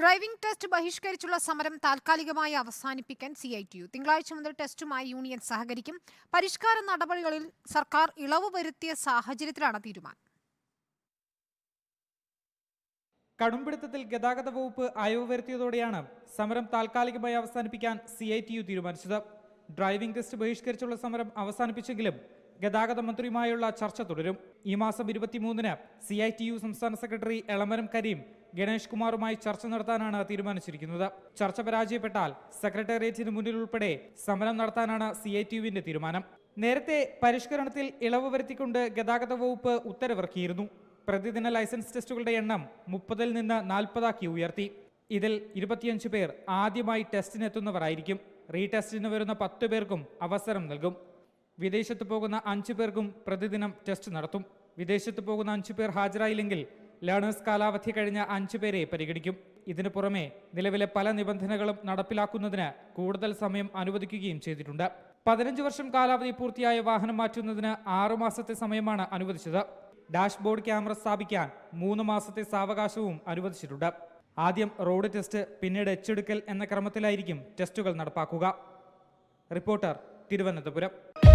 driving test ബഹിഷ്കരിച്ചുള്ള സമരം താൽക്കാലികമായി അവസാനിപ്പിക്കാൻ സി ഐ ടി യു തിങ്കളാഴ്ച മുതൽ ടെസ്റ്റുമായി യൂണിയൻ സഹകരിക്കും പരിഷ്കാര നടപടികളിൽ സർക്കാർ ഇളവ് വരുത്തിയ സാഹചര്യത്തിലാണ് തീരുമാനം കടുംപിടുത്തത്തിൽ ഗതാഗത വകുപ്പ് അയവ് വരുത്തിയതോടെയാണ് സമരം താൽക്കാലികമായി അവസാനിപ്പിക്കാൻ സി ഐ ടി യു തീരുമാനിച്ചത് ഡ്രൈവിംഗ് ടെസ്റ്റ് ബഹിഷ്കരിച്ചുള്ള സമരം അവസാനിപ്പിച്ചെങ്കിലും ഗതാഗത മന്ത്രിയുമായുള്ള ചർച്ച തുടരും ഈ മാസം ഇരുപത്തിമൂന്നിന് സി ഐ ടി യു സംസ്ഥാന സെക്രട്ടറി എളമരം കരീം ഗണേഷ് കുമാറുമായി ചർച്ച നടത്താനാണ് തീരുമാനിച്ചിരിക്കുന്നത് ചർച്ച പരാജയപ്പെട്ടാൽ സെക്രട്ടേറിയറ്റിന് മുന്നിൽ ഉൾപ്പെടെ സമരം നടത്താനാണ് സി ഐ യുവിന്റെ തീരുമാനം നേരത്തെ പരിഷ്കരണത്തിൽ ഇളവ് വരുത്തിക്കൊണ്ട് ഗതാഗത വകുപ്പ് ഉത്തരവിറക്കിയിരുന്നു പ്രതിദിന ലൈസൻസ് ടെസ്റ്റുകളുടെ എണ്ണം മുപ്പതിൽ നിന്ന് നാൽപ്പതാക്കി ഉയർത്തി ഇതിൽ ഇരുപത്തിയഞ്ച് പേർ ആദ്യമായി ടെസ്റ്റിനെത്തുന്നവരായിരിക്കും റീടെസ്റ്റിന് വരുന്ന പത്ത് പേർക്കും അവസരം നൽകും വിദേശത്ത് പോകുന്ന അഞ്ച് പേർക്കും പ്രതിദിനം ടെസ്റ്റ് നടത്തും വിദേശത്ത് പോകുന്ന അഞ്ച് പേർ ഹാജരായില്ലെങ്കിൽ ലേണേഴ്സ് കാലാവധി കഴിഞ്ഞ അഞ്ചു പേരെ പരിഗണിക്കും ഇതിനു പുറമെ നിലവിലെ പല നിബന്ധനകളും നടപ്പിലാക്കുന്നതിന് കൂടുതൽ സമയം അനുവദിക്കുകയും ചെയ്തിട്ടുണ്ട് പതിനഞ്ച് വർഷം കാലാവധി പൂർത്തിയായ വാഹനം മാറ്റുന്നതിന് ആറുമാസത്തെ സമയമാണ് അനുവദിച്ചത് ഡാഷ്ബോർഡ് ക്യാമറ സ്ഥാപിക്കാൻ മൂന്ന് മാസത്തെ സാവകാശവും അനുവദിച്ചിട്ടുണ്ട് ആദ്യം റോഡ് ടെസ്റ്റ് പിന്നീട് എച്ചെടുക്കൽ എന്ന ക്രമത്തിലായിരിക്കും ടെസ്റ്റുകൾ നടപ്പാക്കുക റിപ്പോർട്ടർ തിരുവനന്തപുരം